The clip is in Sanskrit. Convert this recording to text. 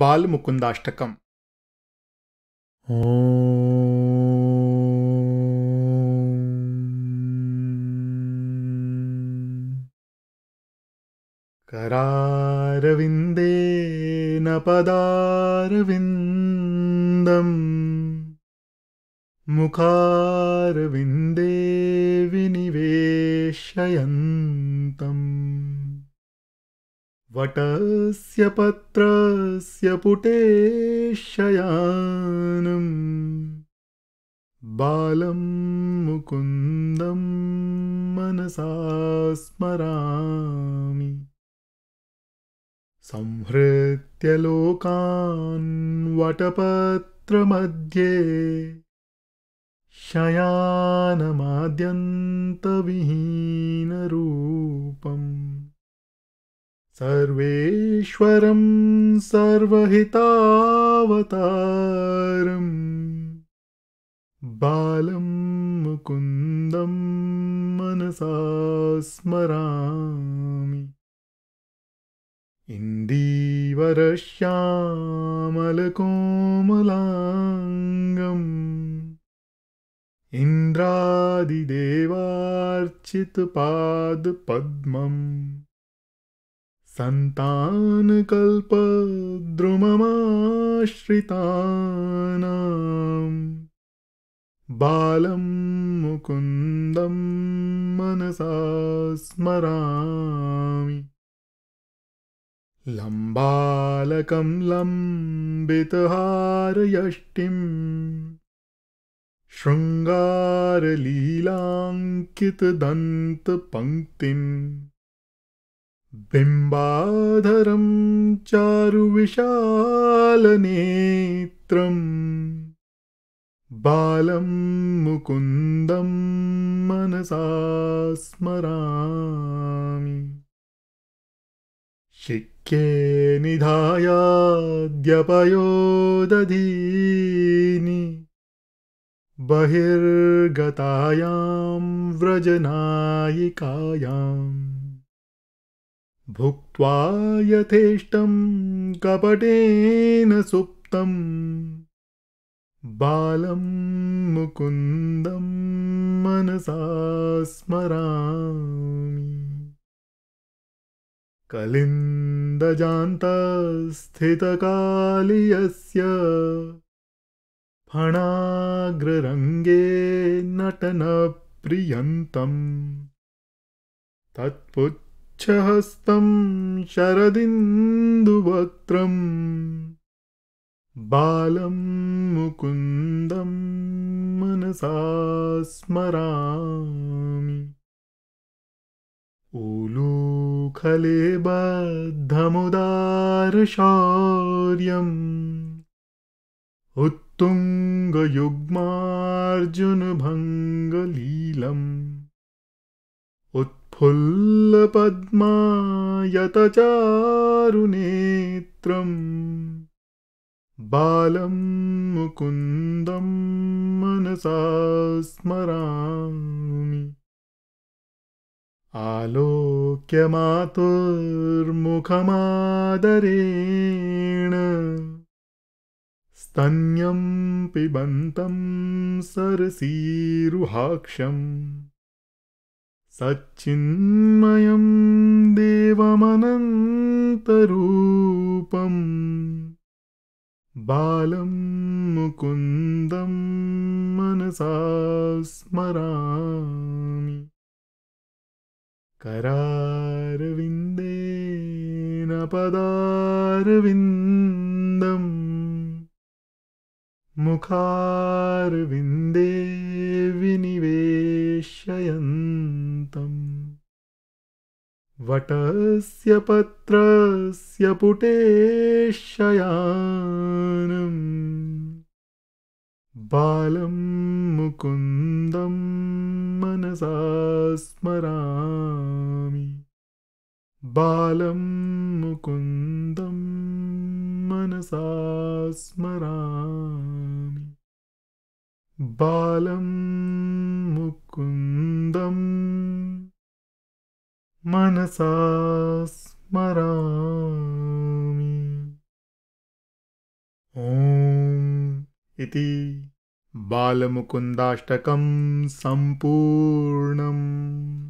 बालमुकुंदाष्टकम करारविन्देन पदारविन्दम् मुखारविन्दे विनिवेशयन् वटस्य पत्रस्य पुटे शयानम् बालं मुकुन्दं मनसा स्मरामि संहृत्य लोकान् वटपत्रमध्ये शयानमाद्यन्तविहीनरूपम् सर्वेश्वरं सर्वहितावतारम् बालं मुकुन्दं मनसा स्मरामि इन्दीवरश्यामलकोमलाङ्गम् इन्द्रादिदेवार्चितपादपद्मम् सन्तानकल्पद्रुममाश्रितानाम् बालं मुकुन्दं मनसा स्मरामि लम्बालकं लम्बितहारयष्टिम् शृङ्गारलीलाङ्कितदन्तपङ्क्तिम् बिम्बाधरं चारुविशालनेत्रम् बालं मुकुन्दं मनसा स्मरामि शिक्ये निधायाद्यपयोदधीनि बहिर्गतायां व्रजनायिकायाम् भुक्त्वा यथेष्टं कपटेन सुप्तम् बालं मुकुन्दं मनसा स्मरामि कलिन्दजान्तस्थितकालि यस्य फणाग्ररङ्गे नटनप्रियन्तम् तत्पुत्र हस्तं शरदिन्दुवक्त्रम् बालं मुकुन्दं मनसा स्मरामि ऊलूखले बद्धमुदारशौर्यम् उत्तुङ्गयुग्मार्जुनभङ्गलीलम् फुल्लपद्मायतचारुनेत्रम् बालं मुकुन्दं मनसा स्मरामि आलोक्यमातुर्मुखमादरेण स्तन्यं पिबन्तं सरसीरुहाक्षम् सच्चिन्मयं देवमनन्तरूपम् बालं मुकुन्दं मनसा स्मरामि करारविन्देन पदारविन्दम् मुखारविन्दे विनिवेशयन् वटस्य पत्रस्य पुटे शयानम् बालं मुकुन्दं मनसा स्मरामि बालं मुकुन्दं मनसा स्मरामि बालं मुकुन्दम् मनसा स्मरामि ॐ इति बालमुकुन्दाष्टकं सम्पूर्णम्